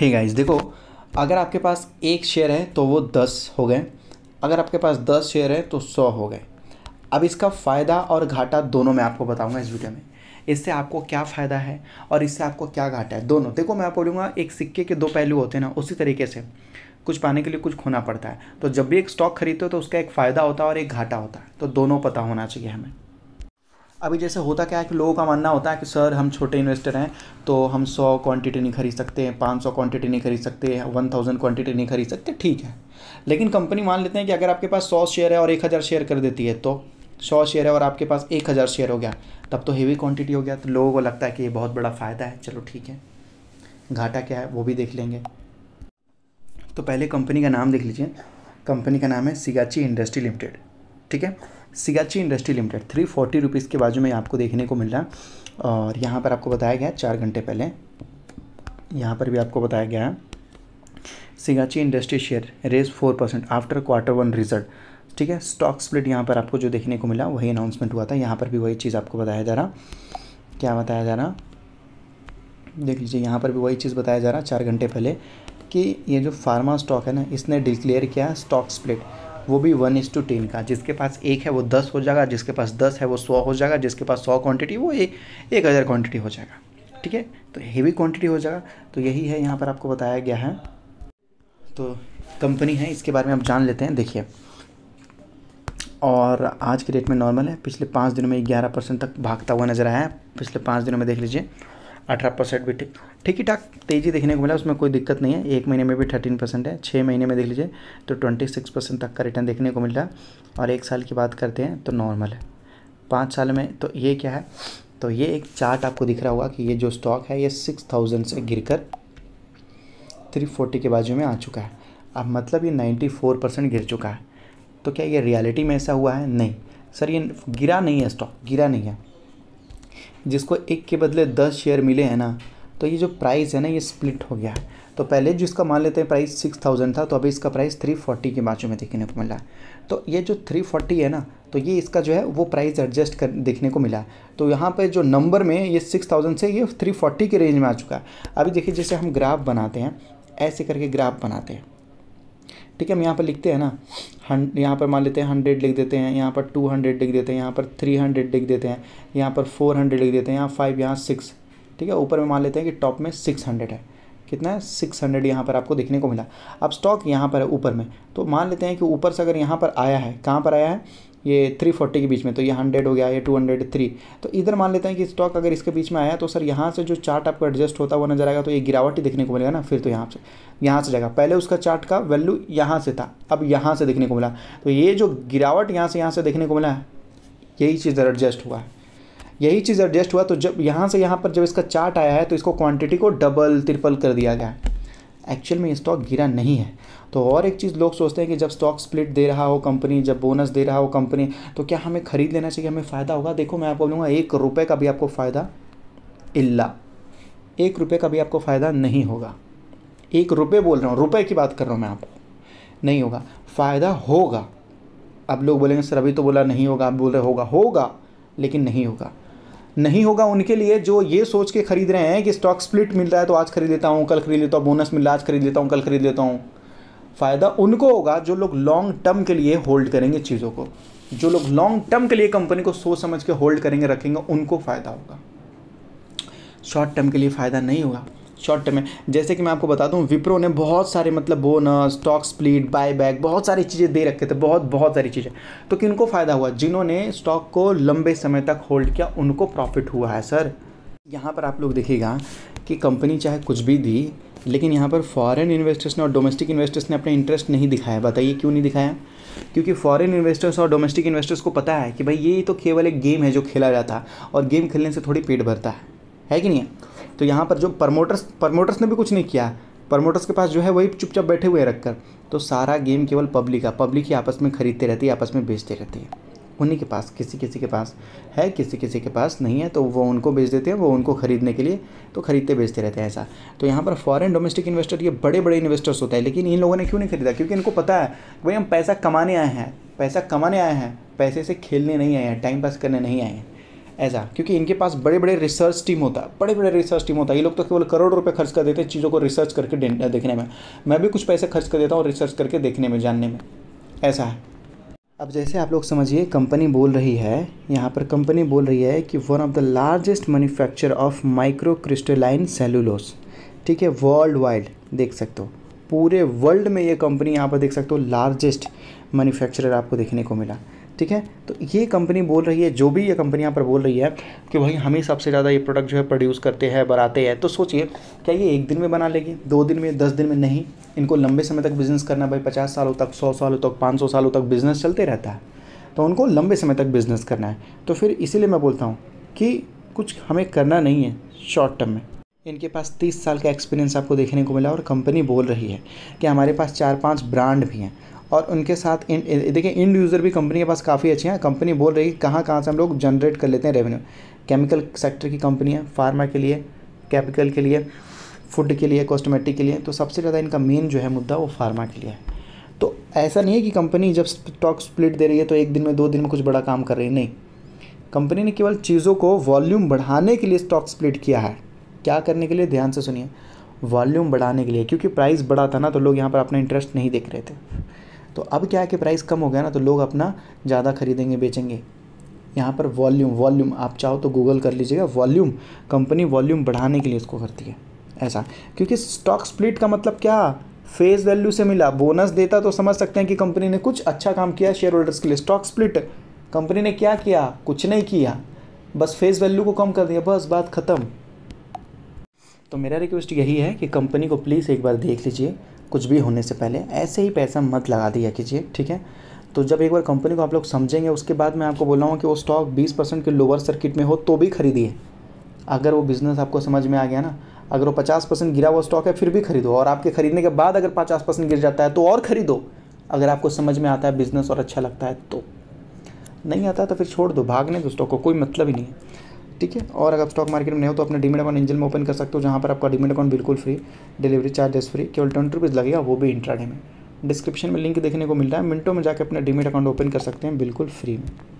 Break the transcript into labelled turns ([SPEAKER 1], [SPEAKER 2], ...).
[SPEAKER 1] है गाइस देखो अगर आपके पास एक शेयर है तो वो दस हो गए अगर आपके पास दस शेयर है तो सौ हो गए अब इसका फ़ायदा और घाटा दोनों मैं आपको बताऊंगा इस वीडियो में इससे आपको क्या फ़ायदा है और इससे आपको क्या घाटा है दोनों देखो मैं आपको बोलूँगा एक सिक्के के दो पहलू होते हैं ना उसी तरीके से कुछ पाने के लिए कुछ खोना पड़ता है तो जब भी एक स्टॉक खरीदते हो तो उसका एक फ़ायदा होता है और एक घाटा होता है तो दोनों पता होना चाहिए हमें अभी जैसे होता क्या है कि लोगों का मानना होता है कि सर हम छोटे इन्वेस्टर हैं तो हम सौ क्वांटिटी नहीं खरीद सकते हैं पाँच सौ क्वांटिटी नहीं खरीद सकते वन थाउजेंड क्वांटिटी नहीं खरीद सकते ठीक है लेकिन कंपनी मान लेते हैं कि अगर आपके पास सौ शेयर है और एक हज़ार शेयर कर देती है तो सौ शेयर है और आपके पास एक हज़ार शेयर हो गया तब तो हेवी क्वांटिटी हो गया तो लोगों को लगता है कि ये बहुत बड़ा फ़ायदा है चलो ठीक है घाटा क्या है वो भी देख लेंगे तो पहले कंपनी का नाम देख लीजिए कंपनी का नाम है सिगाची इंडस्ट्री लिमिटेड ठीक है Sigachi industry limited three forty rupees के बाजू में आपको देखने को मिल रहा है और यहाँ पर आपको बताया गया है चार घंटे पहले यहाँ पर भी आपको बताया गया है Sigachi industry share raise four percent after quarter one result ठीक है स्टॉक स्प्लिट यहाँ पर आपको जो देखने को मिला वही अनाउंसमेंट हुआ था यहाँ पर भी वही चीज़ आपको बताया जा रहा क्या बताया जा रहा देख लीजिए यहाँ पर भी वही चीज़ बताया जा रहा चार घंटे पहले कि ये जो फार्मा स्टॉक है ना इसने डिक्लेयर किया स्टॉक स्प्लिट वो भी वन इज टू टेन का जिसके पास एक है वो दस हो जाएगा जिसके पास दस है वो सौ हो जाएगा जिसके पास सौ क्वांटिटी वो ए, एक हज़ार क्वांटिटी हो जाएगा ठीक है तो हेवी क्वांटिटी हो जाएगा तो यही है यहाँ पर आपको बताया गया है तो कंपनी है इसके बारे में आप जान लेते हैं देखिए और आज के डेट में नॉर्मल है पिछले पाँच दिनों में ग्यारह परसेंट तक भागता हुआ नज़र आया है पिछले पाँच दिनों में देख लीजिए अठारह परसेंट भी ठीक ठीक ठाक तेज़ी देखने को मिला उसमें कोई दिक्कत नहीं है एक महीने में भी थर्टीन परसेंट है छः महीने में देख लीजिए तो ट्वेंटी सिक्स परसेंट तक का रिटर्न देखने को मिल रहा और एक साल की बात करते हैं तो नॉर्मल है पाँच साल में तो ये क्या है तो ये एक चार्ट आपको दिख रहा होगा कि ये जो स्टॉक है ये सिक्स थाउजेंड से गिर कर थ्री फोर्टी के बाजू में आ चुका है अब मतलब ये नाइन्टी फोर परसेंट गिर चुका है तो क्या ये रियलिटी में ऐसा हुआ है नहीं सर ये गिरा नहीं है स्टॉक गिरा नहीं है जिसको एक के बदले दस शेयर मिले हैं ना तो ये जो प्राइस है ना ये स्प्लिट हो गया है तो पहले जिसका मान लेते हैं प्राइस सिक्स थाउजेंड था तो अभी इसका प्राइस थ्री फोर्टी के बाजू में देखने को मिला तो ये जो थ्री फोर्टी है ना तो ये इसका जो है वो प्राइस एडजस्ट कर देखने को मिला तो यहाँ पे जो नंबर में ये सिक्स थाउजेंड से ये थ्री फोर्टी के रेंज में आ चुका है अभी देखिए जैसे हम ग्राफ बनाते हैं ऐसे करके ग्राफ बनाते हैं ठीक है हम यहाँ पर लिखते हैं ना हन यहाँ पर मान लेते हैं हंड्रेड लिख देते हैं यहाँ पर टू हंड्रेड लिख देते हैं यहाँ पर थ्री हंड्रेड लिख देते हैं यहाँ पर फोर हंड्रेड लिख देते हैं यहाँ फाइव यहाँ सिक्स ठीक है ऊपर में मान लेते हैं कि टॉप में सिक्स हंड्रेड है कितना है सिक्स हंड्रेड यहाँ पर आपको देखने को मिला अब स्टॉक यहाँ पर है ऊपर में तो मान लेते हैं कि ऊपर से अगर यहाँ पर आया है कहाँ पर आया है ये थ्री फोर्टी के बीच में तो ये हंड्रेड हो गया ये टू हंड्रेड थ्री तो इधर मान लेते हैं कि स्टॉक अगर इसके बीच में आया तो सर यहाँ से जो चार्ट आपको एडजस्ट होता हुआ नजर आएगा तो ये गिरावट ही देखने को मिलेगा ना फिर तो यहाँ से यहाँ से जाएगा पहले उसका चार्ट का वैल्यू यहाँ से था अब यहाँ से देखने को मिला तो ये जो गिरावट यहाँ से यहाँ से देखने को मिला है यही चीज़ एडजस्ट हुआ है यही चीज़ एडजस्ट हुआ तो जब यहाँ से यहाँ पर जब इसका चार्ट आया है तो इसको क्वांटिटी को डबल ट्रिपल कर दिया गया है एक्चुअल में स्टॉक गिरा नहीं है तो और एक चीज़ लोग सोचते हैं कि जब स्टॉक स्प्लिट दे रहा हो कंपनी जब बोनस दे रहा हो कंपनी तो क्या हमें खरीद लेना चाहिए हमें फ़ायदा होगा देखो मैं आपको बोलूँगा एक रुपये का भी आपको फ़ायदा इल्ला एक रुपये का भी आपको फ़ायदा नहीं होगा एक रुपये बोल रहा हूँ रुपये की बात कर रहा हूँ मैं आपको नहीं होगा फ़ायदा होगा अब लोग बोलेंगे सर अभी तो बोला नहीं होगा आप बोल रहे होगा होगा लेकिन नहीं होगा नहीं होगा उनके लिए जो ये सोच के खरीद रहे हैं कि स्टॉक स्प्लिट मिल रहा है तो आज खरीद लेता हूँ कल खरीद लेता हूँ बोनस मिल रहा है आज खरीद लेता हूँ कल खरीद लेता हूँ फ़ायदा उनको होगा जो लोग लॉन्ग टर्म के लिए होल्ड करेंगे चीज़ों को जो लोग लॉन्ग टर्म के लिए कंपनी को सोच समझ के होल्ड करेंगे रखेंगे उनको फ़ायदा होगा शॉर्ट टर्म के लिए फ़ायदा नहीं होगा शॉर्ट टर्म में जैसे कि मैं आपको बता दूँ विप्रो ने बहुत सारे मतलब बोनस स्टॉक स्प्लिट बायबैक बहुत सारी चीज़ें दे रखे थे बहुत बहुत सारी चीज़ें तो किनको फ़ायदा हुआ जिन्होंने स्टॉक को लंबे समय तक होल्ड किया उनको प्रॉफिट हुआ है सर यहाँ पर आप लोग देखिएगा कि कंपनी चाहे कुछ भी दी लेकिन यहाँ पर फॉरेन इन्वेस्टर्स ने और डोमेस्टिक इन्वेस्टर्स ने अपना इंटरेस्ट नहीं दिखाया बताइए क्यों नहीं दिखाया क्योंकि फॉरेन इन्वेस्टर्स और डोमेस्टिक इन्वेस्टर्स को पता है कि भाई ये तो केवल एक गेम है जो खेला जाता है और गेम खेलने से थोड़ी पेट भरता है है कि नहीं है तो यहाँ पर जो प्रमोटर्स प्रमोटर्स ने भी कुछ नहीं किया प्रमोटर्स के पास जो है वही चुपचाप बैठे हुए रखकर तो सारा गेम केवल पब्लिक का पब्लिक ही आपस में खरीदते रहती है आपस में बेचते रहती है उन्हीं के पास किसी किसी के पास है किसी किसी के पास नहीं है तो वो उनको बेच देते हैं वो उनको खरीदने के लिए तो खरीदते बेचते रहते हैं ऐसा तो यहाँ पर फॉरेन डोमेस्टिक इन्वेस्टर ये बड़े बड़े इन्वेस्टर्स होते हैं लेकिन इन लोगों ने क्यों नहीं खरीदा क्योंकि इनको पता है भाई हम पैसा कमाने आए हैं पैसा कमाने आए हैं पैसे से खेलने नहीं आए हैं टाइम पास करने नहीं आए हैं ऐसा क्योंकि इनके पास बड़े बड़े रिसर्च टीम होता है बड़े बड़े रिसर्च टीम होता है ये लोग तो केवल करोड़ रुपए खर्च कर देते हैं चीज़ों को रिसर्च करके देखने में मैं भी कुछ पैसे खर्च कर देता हूँ रिसर्च करके देखने में जानने में ऐसा है अब जैसे आप लोग समझिए कंपनी बोल रही है यहाँ पर कंपनी बोल रही है कि one of the largest manufacture of micro crystalline cellulose ठीक है वर्ल्ड वाइड देख सकते हो पूरे वर्ल्ड में ये कंपनी यहाँ पर देख सकते हो लार्जेस्ट मैन्युफैक्चरर आपको देखने को मिला ठीक है तो ये कंपनी बोल रही है जो भी ये कंपनी यहाँ पर बोल रही है कि भाई हम ही सबसे ज़्यादा ये प्रोडक्ट जो है प्रोड्यूस करते हैं बनाते हैं तो सोचिए क्या ये एक दिन में बना लेगी दो दिन में दस दिन में नहीं इनको लंबे समय तक बिज़नेस करना भाई पचास सालों तक सौ सालों तक पाँच सौ सालों तक बिज़नेस चलते रहता है तो उनको लंबे समय तक बिज़नेस करना है तो फिर इसीलिए मैं बोलता हूँ कि कुछ हमें करना नहीं है शॉर्ट टर्म में इनके पास तीस साल का एक्सपीरियंस आपको देखने को मिला और कंपनी बोल रही है कि हमारे पास चार पाँच ब्रांड भी हैं और उनके साथ देखिए इंड यूज़र भी कंपनी के पास काफ़ी अच्छे हैं कंपनी बोल रही है कहाँ कहाँ से हम लोग जनरेट कर लेते हैं रेवेन्यू केमिकल सेक्टर की कंपनी है फार्मा के लिए कैपिकल के लिए फूड के लिए कॉस्मेटिक के लिए तो सबसे ज़्यादा इनका मेन जो है मुद्दा वो फार्मा के लिए है तो ऐसा नहीं है कि कंपनी जब स्टॉक स्प्लिट दे रही है तो एक दिन में दो दिन में कुछ बड़ा काम कर रही है नहीं कंपनी ने केवल चीज़ों को वॉल्यूम बढ़ाने के लिए स्टॉक स्प्लिट किया है क्या करने के लिए ध्यान से सुनिए वॉल्यूम बढ़ाने के लिए क्योंकि प्राइस बढ़ा था ना तो लोग यहाँ पर अपना इंटरेस्ट नहीं देख रहे थे तो अब क्या है कि प्राइस कम हो गया ना तो लोग अपना ज़्यादा खरीदेंगे बेचेंगे यहाँ पर वॉल्यूम वॉल्यूम आप चाहो तो गूगल कर लीजिएगा वॉल्यूम कंपनी वॉल्यूम बढ़ाने के लिए इसको करती है ऐसा क्योंकि स्टॉक स्प्लिट का मतलब क्या फेस वैल्यू से मिला बोनस देता तो समझ सकते हैं कि कंपनी ने कुछ अच्छा काम किया शेयर होल्डर्स के लिए स्टॉक स्प्लिट कंपनी ने क्या किया कुछ नहीं किया बस फेस वैल्यू को कम कर दिया बस बात ख़त्म तो मेरा रिक्वेस्ट यही है कि कंपनी को प्लीज़ एक बार देख लीजिए कुछ भी होने से पहले ऐसे ही पैसा मत लगा दिया कीजिए ठीक है तो जब एक बार कंपनी को आप लोग समझेंगे उसके बाद मैं आपको बोल रहा हूँ कि वो स्टॉक 20 परसेंट के लोअर सर्किट में हो तो भी खरीदिए अगर वो बिज़नेस आपको समझ में आ गया ना अगर वो पचास परसेंट गिरा हुआ स्टॉक है फिर भी खरीदो और आपके खरीदने के बाद अगर पचास परसेंट गिर जाता है तो और ख़रीदो अगर आपको समझ में आता है बिज़नेस और अच्छा लगता है तो नहीं आता तो फिर छोड़ दो भागने दो स्टॉक को कोई मतलब ही नहीं है ठीक है और अगर आप स्टॉक मार्केट में नहीं हो तो अपने डिमेट अकाउंट इंजन में ओपन कर सकते हो जहाँ पर आपका डिमेट अकाउंट बिल्कुल फ्री डिलीवरी चार्जेस फ्री केवल ट्वेंटी रुपीज़ लगेगा वो भी इंट्राडे में डिस्क्रिप्शन में लिंक देखने को मिल रहा है मिनटों में जाकर अपना डिमेट अकाउंट ओपन कर सकते हैं बिल्कुल फ्री में